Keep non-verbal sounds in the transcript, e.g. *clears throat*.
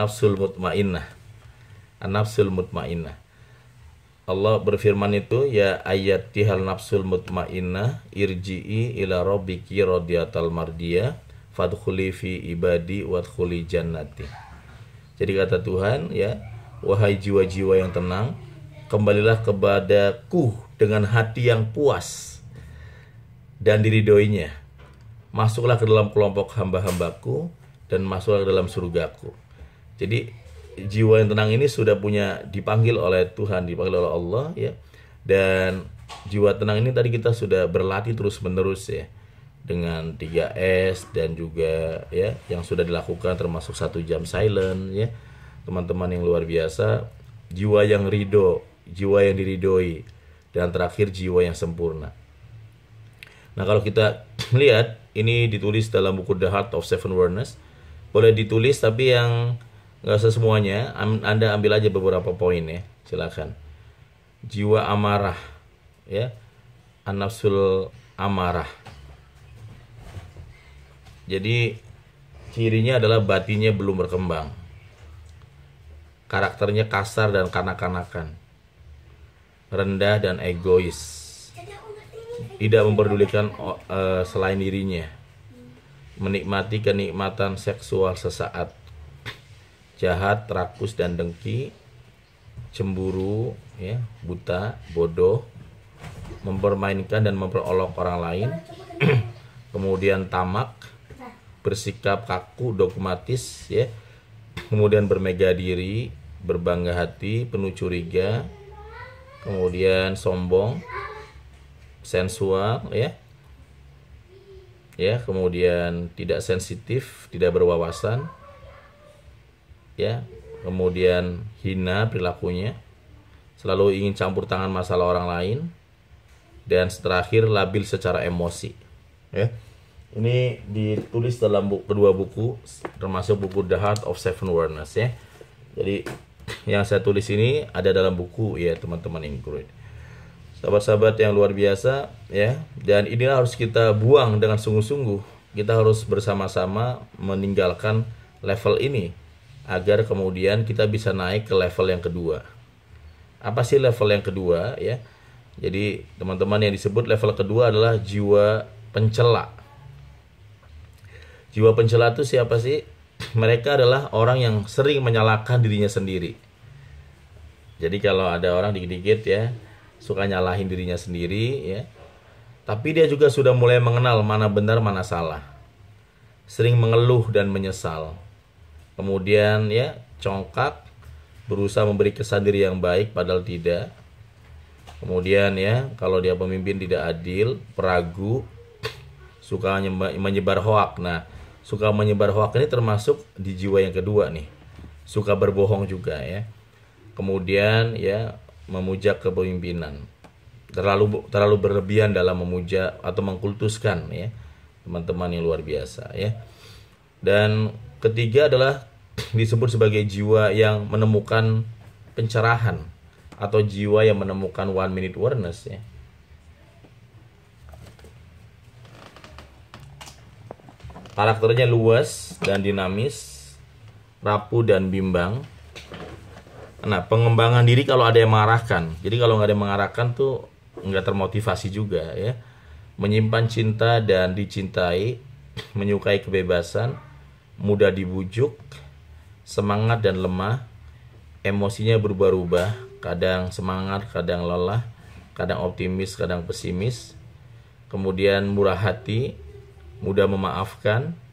nafsul mutmainnah nafsul mutmainnah Allah berfirman itu ya ayat tihal nafsul mutmainnah irji'i ila rabbiki radiyatal mardiyah fadkhuli fi ibadi wadkhuli jannati jadi kata Tuhan ya wahai jiwa-jiwa yang tenang kembalilah kepadaku dengan hati yang puas dan diridoinya masuklah ke dalam kelompok hamba-hambaku dan masuklah ke dalam surgaku jadi jiwa yang tenang ini sudah punya dipanggil oleh Tuhan, dipanggil oleh Allah ya. Dan jiwa tenang ini tadi kita sudah berlatih terus-menerus ya dengan 3S dan juga ya yang sudah dilakukan termasuk satu jam silent ya. Teman-teman yang luar biasa, jiwa yang ridho, jiwa yang diridoi dan terakhir jiwa yang sempurna. Nah, kalau kita *clears throat* lihat ini ditulis dalam buku The Heart of Seven Awareness, boleh ditulis tapi yang nggak usah semuanya anda ambil aja beberapa poin ya silakan jiwa amarah ya anafsul amarah jadi cirinya adalah batinya belum berkembang karakternya kasar dan kanak-kanakan rendah dan egois tidak memperdulikan uh, selain dirinya menikmati kenikmatan seksual sesaat jahat, rakus dan dengki, cemburu, ya, buta, bodoh, mempermainkan dan memperolok orang lain, *clears throat* kemudian tamak, bersikap kaku, dogmatis, ya, kemudian bermega diri, berbangga hati, penuh curiga, kemudian sombong, sensual, ya, ya, kemudian tidak sensitif, tidak berwawasan, ya kemudian hina perilakunya selalu ingin campur tangan masalah orang lain dan terakhir labil secara emosi ya ini ditulis dalam buku, kedua buku termasuk buku The Heart of Seven Awareness ya jadi yang saya tulis ini ada dalam buku ya teman-teman include sahabat-sahabat yang luar biasa ya dan inilah harus kita buang dengan sungguh-sungguh kita harus bersama-sama meninggalkan level ini agar kemudian kita bisa naik ke level yang kedua. Apa sih level yang kedua ya? Jadi teman-teman yang disebut level kedua adalah jiwa pencela. Jiwa pencela itu siapa sih? *clears throat* Mereka adalah orang yang sering menyalahkan dirinya sendiri. Jadi kalau ada orang dikit-dikit ya suka nyalahin dirinya sendiri ya. Tapi dia juga sudah mulai mengenal mana benar mana salah. Sering mengeluh dan menyesal kemudian ya congkak berusaha memberi kesan diri yang baik padahal tidak kemudian ya kalau dia pemimpin tidak adil peragu suka menyebar hoak nah suka menyebar hoak ini termasuk di jiwa yang kedua nih suka berbohong juga ya kemudian ya memuja kepemimpinan terlalu terlalu berlebihan dalam memuja atau mengkultuskan ya teman-teman yang luar biasa ya dan Ketiga adalah disebut sebagai jiwa yang menemukan pencerahan atau jiwa yang menemukan one minute awareness ya. Karakternya luas dan dinamis, rapuh dan bimbang. Nah, pengembangan diri kalau ada yang mengarahkan. Jadi kalau nggak ada yang mengarahkan tuh nggak termotivasi juga ya. Menyimpan cinta dan dicintai, menyukai kebebasan, mudah dibujuk, semangat dan lemah, emosinya berubah-ubah, kadang semangat, kadang lelah, kadang optimis, kadang pesimis, kemudian murah hati, mudah memaafkan,